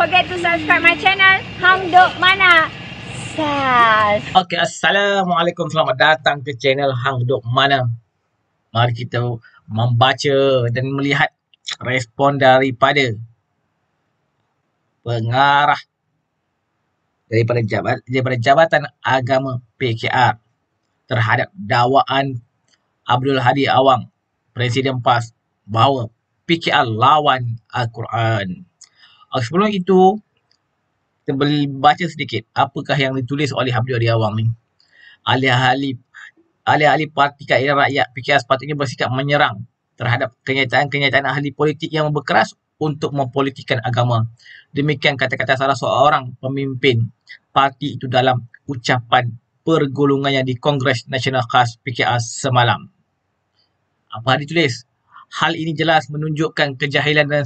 forget to subscribe my channel Hang Dok Mana Sas. Okay, assalamualaikum. Selamat datang ke channel Hang Dok Mana. Mari kita membaca dan melihat respon daripada pengarah daripada jabatan daripada jabatan agama PKR terhadap dakwaan Abdul Hadi Awang Presiden PAS bahawa PKR lawan Al-Quran. Uh, sebelum itu, kita baca sedikit apakah yang ditulis oleh Abdul Ali Awang ni. Ahli-ahli ahli parti keadilan rakyat PKR sepatutnya bersikap menyerang terhadap kenyataan-kenyataan ahli politik yang berkeras untuk mempolitikan agama. Demikian kata-kata salah seorang pemimpin parti itu dalam ucapan pergolongannya di Kongres Nasional Khas PKR semalam. Apa ditulis? Hal ini jelas menunjukkan kejahilan dan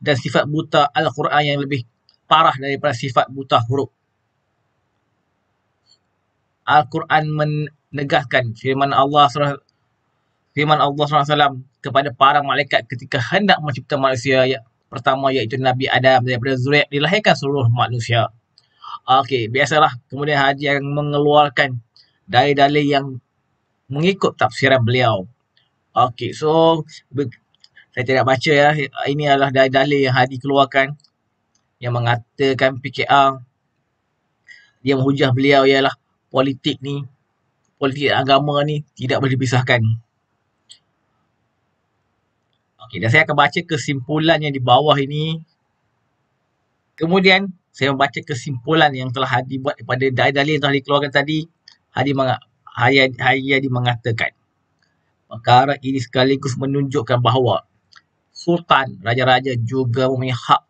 dan sifat buta Al-Quran yang lebih parah daripada sifat buta huruf. Al-Quran menegaskan firman Allah SWT firman Allah SWT kepada para malaikat ketika hendak mencipta manusia yang pertama iaitu Nabi Adam daripada Zuriat dilahirkan seluruh manusia. Okey, biasalah kemudian Haji yang mengeluarkan dalil-dalil yang mengikut tafsiran beliau. Okey, so saya tidak baca ya. Ini adalah dalil yang Hadi keluarkan yang mengatakan PKR dia menghujah beliau ialah politik ni politik agama ni tidak boleh dipisahkan. Okey, dan saya akan baca kesimpulannya di bawah ini. Kemudian saya membaca kesimpulan yang telah Hadi buat daripada dalil-dalil yang telah dikeluarkan tadi. Hadi, meng- Hadi, Hadi mengatakan perkara ini sekaligus menunjukkan bahawa sultan, raja-raja juga mempunyai hak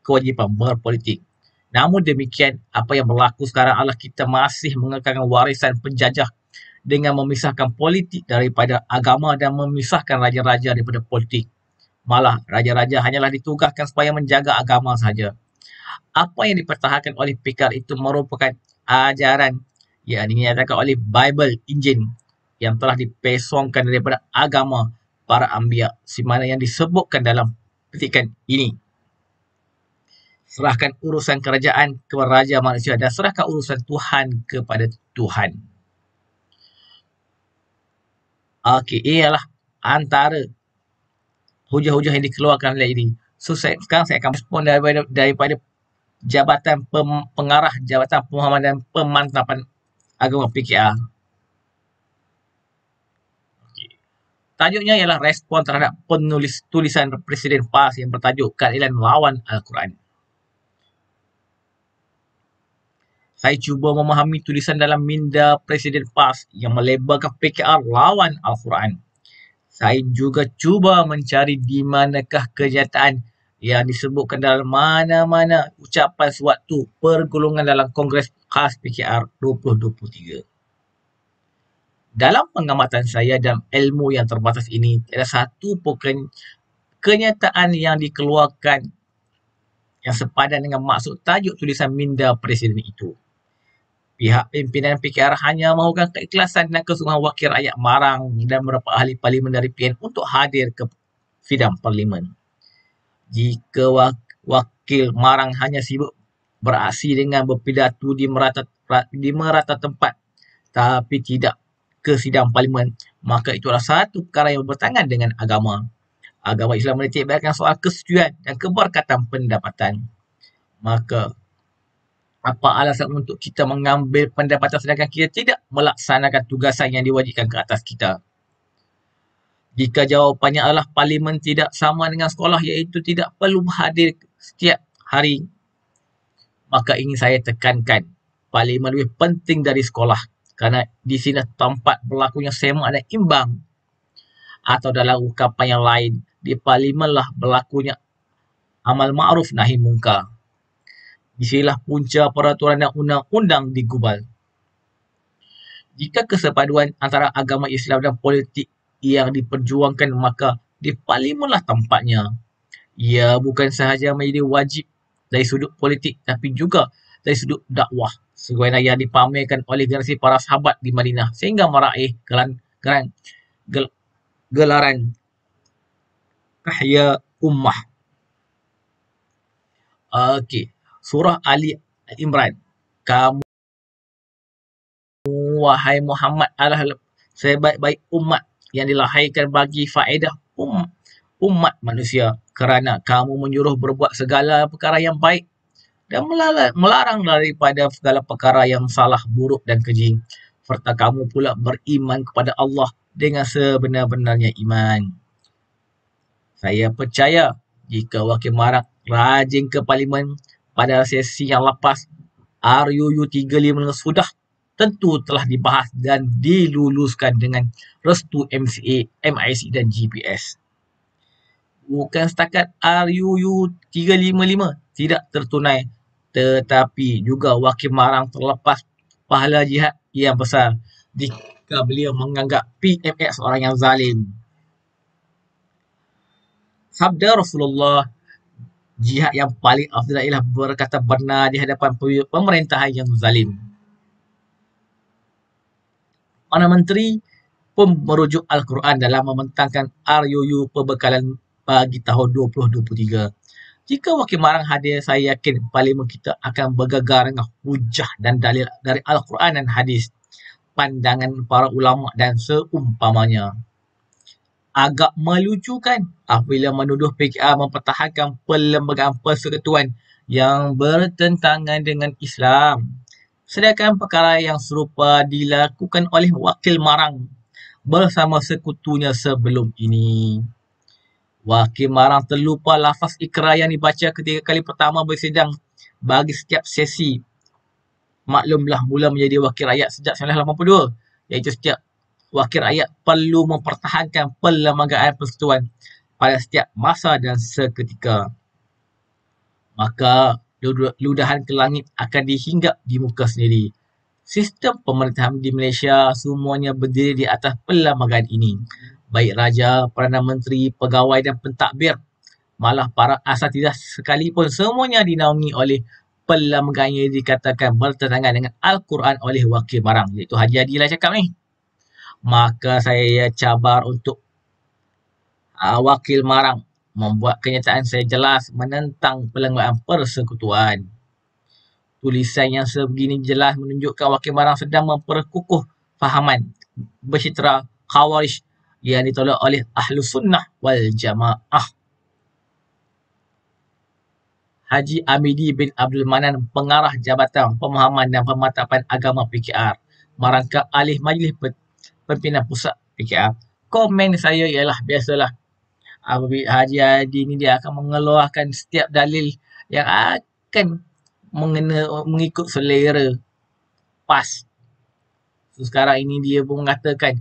kewajipan berpolitik. Namun demikian, apa yang berlaku sekarang adalah kita masih mengekalkan warisan penjajah dengan memisahkan politik daripada agama dan memisahkan raja-raja daripada politik. Malah, raja-raja hanyalah ditugaskan supaya menjaga agama sahaja. Apa yang dipertahankan oleh Picard itu merupakan ajaran yang dinyatakan oleh Bible Injil yang telah dipesongkan daripada agama para ambia si mana yang disebutkan dalam petikan ini. Serahkan urusan kerajaan kepada raja manusia dan serahkan urusan Tuhan kepada Tuhan. Okey, ialah antara hujah-hujah yang dikeluarkan oleh ini. So, saya, sekarang saya akan respon daripada, daripada Jabatan Pem, Pengarah Jabatan Pemahaman dan Pemantapan Agama PKR. Tajuknya ialah respon terhadap penulis tulisan Presiden PAS yang bertajuk keadilan lawan Al-Quran. Saya cuba memahami tulisan dalam minda Presiden PAS yang melebarkan PKR lawan Al-Quran. Saya juga cuba mencari di manakah kenyataan yang disebutkan dalam mana-mana ucapan sewaktu pergulungan dalam Kongres khas PKR 2023 dalam pengamatan saya dan ilmu yang terbatas ini ada satu pokok kenyataan yang dikeluarkan yang sepadan dengan maksud tajuk tulisan minda presiden itu. Pihak pimpinan PKR hanya mahukan keikhlasan dan kesungguhan wakil rakyat marang dan beberapa ahli parlimen dari PN untuk hadir ke sidang parlimen. Jika wakil marang hanya sibuk beraksi dengan berpidato di merata, di merata tempat tapi tidak ke sidang parlimen. Maka itu adalah satu perkara yang bertangan dengan agama. Agama Islam menetapkan soal kesetujuan dan keberkatan pendapatan. Maka apa alasan untuk kita mengambil pendapatan sedangkan kita tidak melaksanakan tugasan yang diwajibkan ke atas kita? Jika jawapannya adalah parlimen tidak sama dengan sekolah iaitu tidak perlu hadir setiap hari, maka ingin saya tekankan parlimen lebih penting dari sekolah kerana di sini tempat berlakunya semak ada imbang atau dalam ungkapan yang lain di parlimenlah berlakunya amal ma'ruf nahi mungkar di sini lah punca peraturan yang undang-undang digubal jika kesepaduan antara agama Islam dan politik yang diperjuangkan maka di parlimenlah tempatnya ia bukan sahaja menjadi wajib dari sudut politik tapi juga dari sudut dakwah sebagaimana yang dipamerkan oleh generasi para sahabat di Madinah sehingga meraih gelan, gel, gelaran Kahya Ummah. Okey, surah Ali Imran. Kamu wahai Muhammad adalah sebaik-baik umat yang dilahirkan bagi faedah um, umat manusia kerana kamu menyuruh berbuat segala perkara yang baik dan melarang daripada segala perkara yang salah, buruk dan keji. Serta kamu pula beriman kepada Allah dengan sebenar-benarnya iman. Saya percaya jika Wakil Marak rajin ke Parlimen pada sesi yang lepas RUU 35 sudah tentu telah dibahas dan diluluskan dengan restu MCA, MIC dan GPS. Bukan setakat RUU 355 tidak tertunai tetapi juga wakil marang terlepas pahala jihad yang besar jika beliau menganggap PMX orang yang zalim. Sabda Rasulullah jihad yang paling afdal ialah berkata benar di hadapan pemerintahan yang zalim. Mana menteri pun merujuk Al-Quran dalam mementangkan RUU pembekalan bagi tahun 2023. Jika wakil marang hadir, saya yakin parlimen kita akan bergegar dengan hujah dan dalil dari Al-Quran dan hadis pandangan para ulama dan seumpamanya. Agak melucukan apabila menuduh PKR mempertahankan perlembagaan persekutuan yang bertentangan dengan Islam. Sedangkan perkara yang serupa dilakukan oleh wakil marang bersama sekutunya sebelum ini. Wakil Marang terlupa lafaz ikrar yang dibaca ketika kali pertama bersidang bagi setiap sesi. Maklumlah mula menjadi wakil rakyat sejak 1982 iaitu setiap wakil rakyat perlu mempertahankan perlembagaan persetuan pada setiap masa dan seketika. Maka ludahan ke langit akan dihinggap di muka sendiri. Sistem pemerintahan di Malaysia semuanya berdiri di atas perlembagaan ini baik raja, perdana menteri, pegawai dan pentadbir. Malah para asatidah sekalipun semuanya dinaungi oleh pelamgannya dikatakan bertentangan dengan Al-Quran oleh wakil barang. Iaitu Haji Hadi lah cakap ni. Maka saya cabar untuk uh, wakil marang membuat kenyataan saya jelas menentang pelanggaran persekutuan. Tulisan yang sebegini jelas menunjukkan wakil marang sedang memperkukuh fahaman bersitra khawarij yang ditolak oleh Ahlu Sunnah wal Jamaah. Haji Amidi bin Abdul Manan, pengarah Jabatan Pemahaman dan Pematapan Agama PKR, merangkap alih majlis pimpinan pusat PKR. Komen saya ialah biasalah Haji Adi ini dia akan mengeluarkan setiap dalil yang akan mengena, mengikut selera PAS. So, sekarang ini dia pun mengatakan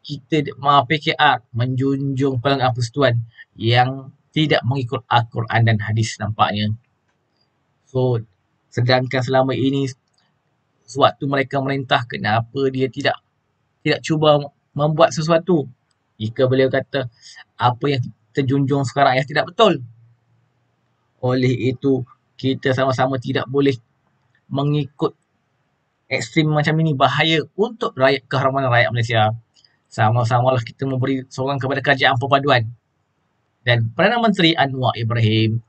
kita uh, ah, PKR menjunjung pelanggaran persetuan yang tidak mengikut Al-Quran dan hadis nampaknya. So, sedangkan selama ini sewaktu mereka merintah kenapa dia tidak tidak cuba membuat sesuatu jika beliau kata apa yang terjunjung sekarang yang tidak betul. Oleh itu, kita sama-sama tidak boleh mengikut ekstrim macam ini bahaya untuk rakyat kehormatan rakyat Malaysia sama sama lah kita memberi sorang kepada kerajaan perpaduan. Dan Perdana Menteri Anwar Ibrahim